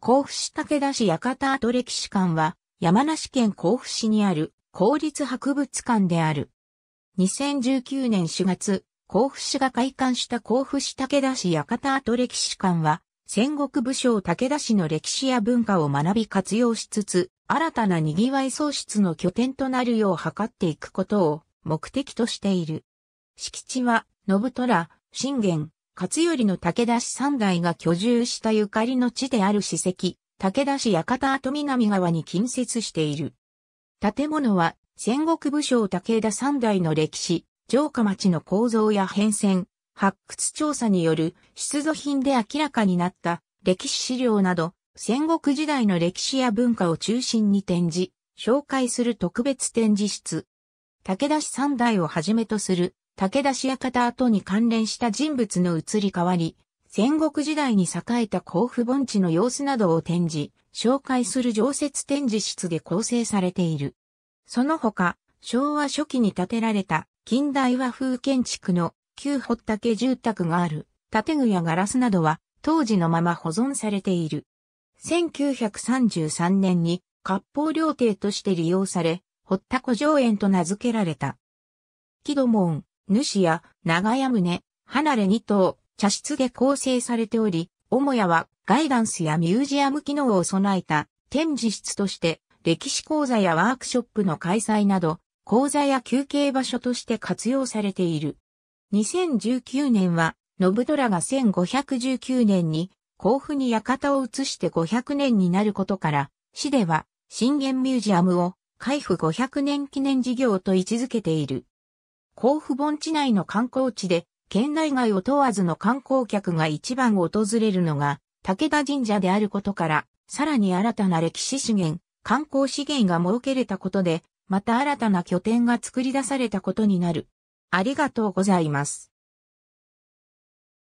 甲府市武田市館跡歴史館は、山梨県甲府市にある公立博物館である。2019年4月、甲府市が開館した甲府市武田市館跡歴史館は、戦国武将武田氏の歴史や文化を学び活用しつつ、新たな賑わい創出の拠点となるよう図っていくことを目的としている。敷地は、信虎、信玄、勝頼の武田氏三代が居住したゆかりの地である史跡、武田氏館跡南側に近接している。建物は戦国武将武田三代の歴史、城下町の構造や変遷、発掘調査による出土品で明らかになった歴史資料など、戦国時代の歴史や文化を中心に展示、紹介する特別展示室。武田氏三代をはじめとする武田氏館跡に関連した人物の移り変わり、戦国時代に栄えた甲府盆地の様子などを展示、紹介する常設展示室で構成されている。その他、昭和初期に建てられた近代和風建築の旧堀竹住宅がある建具やガラスなどは当時のまま保存されている。1933年に割烹料亭として利用され、堀田古城園と名付けられた。木戸門、主や長屋宗、離れ二棟、茶室で構成されており、母屋はガイダンスやミュージアム機能を備えた展示室として歴史講座やワークショップの開催など講座や休憩場所として活用されている。2019年は信虎が1519年に甲府に館を移して500年になることから市では信玄ミュージアムを海府500年記念事業と位置づけている。甲府盆地内の観光地で、県内外を問わずの観光客が一番訪れるのが、武田神社であることから、さらに新たな歴史資源、観光資源が設けれたことで、また新たな拠点が作り出されたことになる。ありがとうございます。